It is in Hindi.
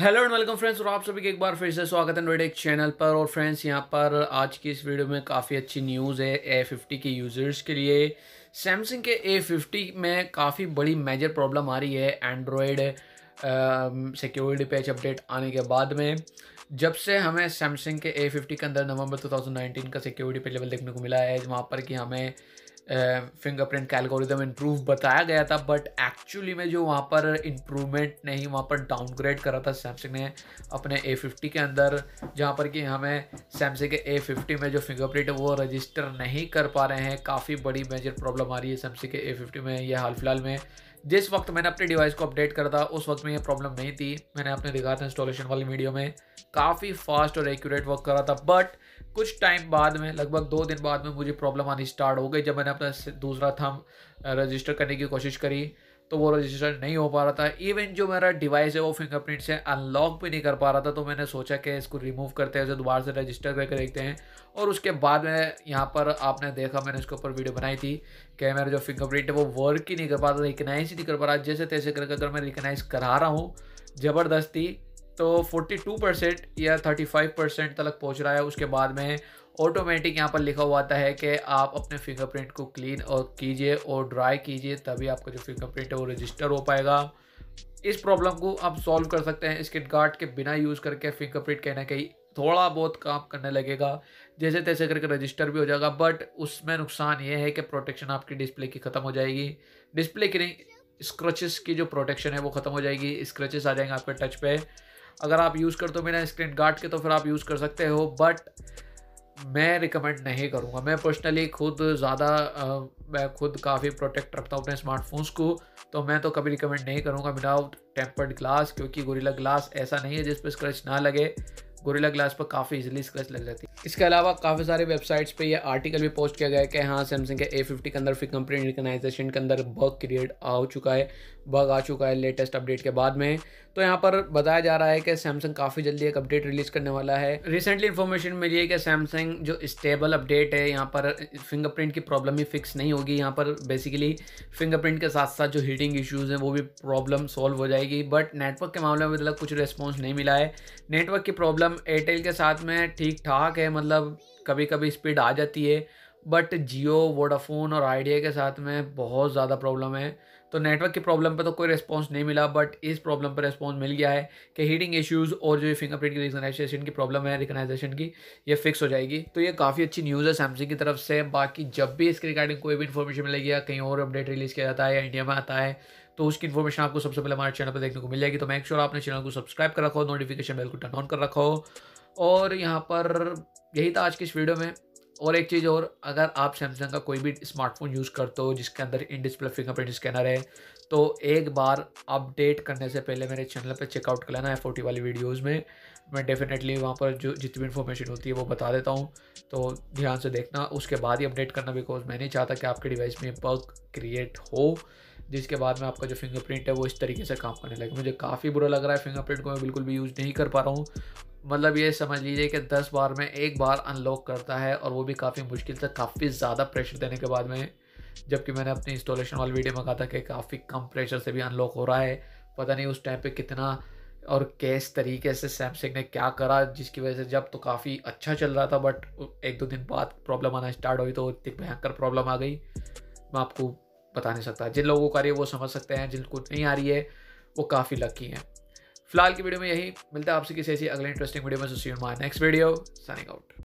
हेलो एंड वेलकम फ्रेंड्स और आप सभी के एक बार फिर से स्वागत है एक चैनल पर और फ्रेंड्स यहाँ पर आज की इस वीडियो में काफ़ी अच्छी न्यूज़ है ए फिफ्टी के यूज़र्स के लिए सैमसंग के ए फिफ्टी में काफ़ी बड़ी मेजर प्रॉब्लम आ रही है एंड्रॉयड सिक्योरिटी पैच अपडेट आने के बाद में जब से हमें सैमसंग के ए फिफ्टी के अंदर नवंबर टू का सिक्योरिटी पे लेवल देखने को मिला है वहाँ पर कि हमें फिंगरप्रिंट का एल्गोरिदम इम्प्रूव बताया गया था बट एक्चुअली में जो वहाँ पर इम्प्रूवमेंट नहीं वहाँ पर डाउनग्रेड करा था सैमसंग ने अपने ए फिफ्टी के अंदर जहाँ पर कि हमें सैमसंग के ए फिफ्टी में जो फिंगरप्रिंट है वो रजिस्टर नहीं कर पा रहे हैं काफ़ी बड़ी मेजर प्रॉब्लम आ रही है सैमसंग के ए फिफ्टी में यह हाल फिलहाल में जिस वक्त मैंने अपने डिवाइस को अपडेट करा था उस वक्त में ये प्रॉब्लम नहीं थी मैंने अपने दिखा था इंस्टॉलेशन वाली वीडियो में काफ़ी फास्ट और एक्यूरेट वर्क करा था बट कुछ टाइम बाद में लगभग दो दिन बाद में मुझे प्रॉब्लम आनी स्टार्ट हो गई जब मैंने अपना दूसरा थम रजिस्टर करने की कोशिश करी तो वो रजिस्टर नहीं हो पा रहा था इवन जो मेरा डिवाइस है वो फिंगरप्रिंट से अनलॉक भी नहीं कर पा रहा था तो मैंने सोचा कि इसको रिमूव करते हैं दोबारा से रजिस्टर करके देखते हैं और उसके बाद में यहाँ पर आपने देखा मैंने उसके ऊपर वीडियो बनाई थी कि मेरा जो फिंगरप्रिंट है वो वर्क ही नहीं कर पा रहा रिकनाइज ही नहीं कर पा रहा जैसे तैसे करके अगर मैं रिकनाइज करा रहा हूँ ज़बरदस्ती तो 42 परसेंट या 35 परसेंट तक पहुँच रहा है उसके बाद में ऑटोमेटिक यहाँ पर लिखा हुआ आता है कि आप अपने फिंगरप्रिंट को क्लीन और कीजिए और ड्राई कीजिए तभी आपका जो फिंगरप्रिंट है वो रजिस्टर हो पाएगा इस प्रॉब्लम को आप सॉल्व कर सकते हैं स्किट गार्ड के बिना यूज़ करके फिंगरप्रिंट कहीं ना कहीं थोड़ा बहुत काम करने लगेगा जैसे तैसे करके रजिस्टर भी हो जाएगा बट उसमें नुकसान ये है कि प्रोटेक्शन आपकी डिस्प्ले की ख़त्म हो जाएगी डिस्प्ले की नहीं स्क्रचेस की जो प्रोटेक्शन है वो ख़त्म हो जाएगी स्क्रचेस आ जाएंगे आपके टच पे अगर आप यूज़ करते हो बिना स्क्रीन गार्ड के तो फिर आप यूज़ कर सकते हो बट मैं रिकमेंड नहीं करूँगा मैं पर्सनली खुद ज़्यादा मैं खुद काफ़ी प्रोटेक्ट रखता हूँ अपने स्मार्टफोन्स को तो मैं तो कभी रिकमेंड नहीं करूँगा विदाउट टेम्पर्ड ग्लास क्योंकि गोरिल्ला ग्लास ऐसा नहीं है जिस पर स्क्रच ना लगे गोरिल्ला ग्लास पर काफ़ी इजीली स्क्रच लग जाती है इसके अलावा काफ़ी सारे वेबसाइट्स पे ये आर्टिकल भी पोस्ट किया गया है कि हाँ सैमसंग के ए फिफ्टी के अंदर फिर कंपनी रिकनाइजेशन के अंदर वर्क क्रिएट आ चुका है बग आ चुका है लेटेस्ट अपडेट के बाद में तो यहाँ पर बताया जा रहा है कि सैमसंग काफ़ी जल्दी एक अपडेट रिलीज़ करने वाला है रिसेंटली इन्फॉर्मेशन मिली है कि सैमसंग जो स्टेबल अपडेट है यहाँ पर फिंगरप्रिंट की प्रॉब्लम ही फिक्स नहीं होगी यहाँ पर बेसिकली फिंगरप्रिंट के साथ साथ जो हीटिंग इश्यूज़ हैं वो भी प्रॉब्लम सॉल्व हो जाएगी बट नेटवर्क के मामले में मतलब कुछ रिस्पॉन्स नहीं मिला है नेटवर्क की प्रॉब्लम एयरटेल के साथ में ठीक ठाक है मतलब कभी कभी स्पीड आ जाती है बट जियो वोडाफोन और आइडिया के साथ में बहुत ज़्यादा प्रॉब्लम है तो नेटवर्क की प्रॉब्लम पे तो कोई रिस्पॉन्स नहीं मिला बट इस प्रॉब्लम पर रिस्पॉन्स मिल गया है कि हीटिंग इश्यूज और जो फिंगरप्रिंट की रिकनाइजेशन की प्रॉब्लम है रिकनाइजेशन की ये फिक्स हो जाएगी तो ये काफ़ी अच्छी न्यूज़ है सैमसंग की तरफ से बाकी जब भी इसके रिगार्डिंग कोई भी इन्फॉर्मेशन मिलेगी या कहीं और अपडेट रिलीज़ किया जाता है या इंडिया में आता है तो उसकी इन्फॉर्मेशन आपको सबसे पहले हमारे चैनल पर देखने को मिल जाएगी तो मेक श्योर आपने चैनल को सब्सक्राइब कर रखो नोटिफिकेशन बेल को टर्न ऑन कर रखो और यहाँ पर यही था आज की इस वीडियो में और एक चीज़ और अगर आप सैमसंग का कोई भी स्मार्टफोन यूज़ करते हो जिसके अंदर इन डिस्प्ले फिंगरप्रिंट स्कैनर है तो एक बार अपडेट करने से पहले मेरे चैनल पर चेकआउट कर लेना है फोर्टी वाली वीडियोज़ में मैं डेफिनेटली वहाँ पर जो जितनी भी इन्फॉर्मेशन होती है वो बता देता हूँ तो ध्यान से देखना उसके बाद ही अपडेट करना बिकॉज मैं नहीं चाहता कि आपके डिवाइस में बग क्रिएट हो जिसके बाद में आपका जो फिंगरप्रिंट है वो इस तरीके से काम करने लगे मुझे काफ़ी बुरा लग रहा है फिंगरप्रिंट को मैं बिल्कुल भी यूज़ नहीं कर पा रहा हूँ मतलब ये समझ लीजिए कि दस बार में एक बार अनलॉक करता है और वो भी काफ़ी मुश्किल से काफ़ी ज़्यादा प्रेशर देने के बाद में जबकि मैंने अपनी इंस्टॉलेशन वाली वीडियो में कहा था कि काफ़ी कम प्रेशर से भी अनलॉक हो रहा है पता नहीं उस टाइम पे कितना और किस तरीके से सैमसंग ने क्या करा जिसकी वजह से जब तो काफ़ी अच्छा चल रहा था बट एक दो दिन बाद प्रॉब्लम आना स्टार्ट हुई तो इतनी भयंकर प्रॉब्लम आ गई मैं आपको बता नहीं सकता जिन लोगों को आ रही है वो समझ सकते हैं जिनको नहीं आ रही है वो काफ़ी लकी हैं फिलहाल की वीडियो में यही मिलता है आपसे किसी ऐसी अगले इंटरेस्टिंग वीडियो में so see my next video signing out